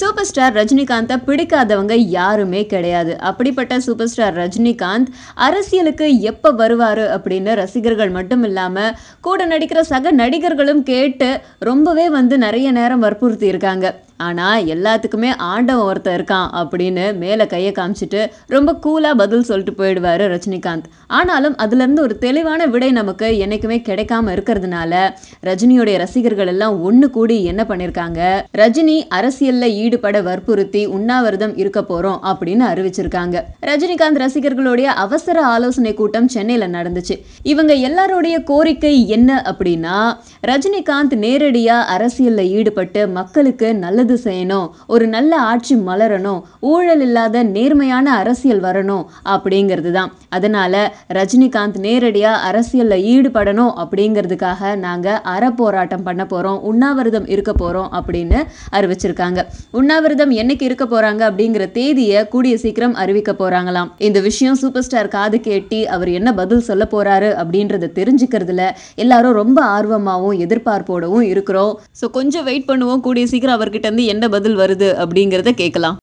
super star ரஜினிகாந்தை பிடிக்காதவங்க யாருமே கிடையாது அப்படிப்பட்ட சூப்பர் ஸ்டார் ரஜினிகாந்த் அரசியலுக்கு எப்போ வருவார் அப்படின்னு ரசிகர்கள் மட்டும் இல்லாமல் கூட நடிக்கிற சக நடிகர்களும் கேட்டு ரொம்பவே வந்து நிறைய நேரம் வற்புறுத்தி இருக்காங்க ஆனால் எல்லாத்துக்குமே ஆண்டவன் ஒருத்தர் இருக்கான் அப்படின்னு மேலே கையை காமிச்சிட்டு ரொம்ப கூலாக பதில் சொல்லிட்டு போயிடுவார் ரஜினிகாந்த் ஆனாலும் அதுலேருந்து ஒரு தெளிவான விடை நமக்கு என்றைக்குமே கிடைக்காம இருக்கிறதுனால ரஜினியோடைய ரசிகர்கள் எல்லாம் ஒன்று கூடி என்ன பண்ணியிருக்காங்க ரஜினி அரசியலில் ஈடுபட வற்புறுத்தி உண்ணாவிரதம் இருக்க போகிறோம் அப்படின்னு அறிவிச்சிருக்காங்க ரஜினிகாந்த் ரசிகர்களுடைய அவசர ஆலோசனை கூட்டம் சென்னையில் நடந்துச்சு இவங்க எல்லாருடைய கோரிக்கை என்ன அப்படின்னா ரஜினிகாந்த் நேரடியாக அரசியலில் ஈடுபட்டு மக்களுக்கு நல்லது நல்லது செய்யணும் ஒரு நல்ல ஆட்சி மலரணும் ஊழல் இல்லாத நேர்மையான அரசியல் வரணும் அப்படிங்கிறது தான் அதனால ரஜினிகாந்த் நேரடியாக அரசியலில் ஈடுபடணும் அப்படிங்கிறதுக்காக நாங்கள் அற போராட்டம் பண்ண போகிறோம் உண்ணாவிரதம் இருக்க போகிறோம் அப்படின்னு அறிவிச்சிருக்காங்க உண்ணாவிரதம் என்னைக்கு இருக்க போகிறாங்க அப்படிங்கிற தேதியை கூடிய சீக்கிரம் அறிவிக்க போகிறாங்களாம் இந்த விஷயம் சூப்பர் ஸ்டார் காது கேட்டி அவர் என்ன பதில் சொல்ல போகிறாரு அப்படின்றத தெரிஞ்சுக்கிறதுல எல்லாரும் ரொம்ப ஆர்வமாகவும் எதிர்பார்ப்போடவும் இருக்கிறோம் ஸோ கொஞ்சம் வெயிட் பண்ணுவோம் கூடிய சீக்கிரம் அவர்கிட்ட என்ன பதில் வருது அப்படிங்கிறத கேட்கலாம்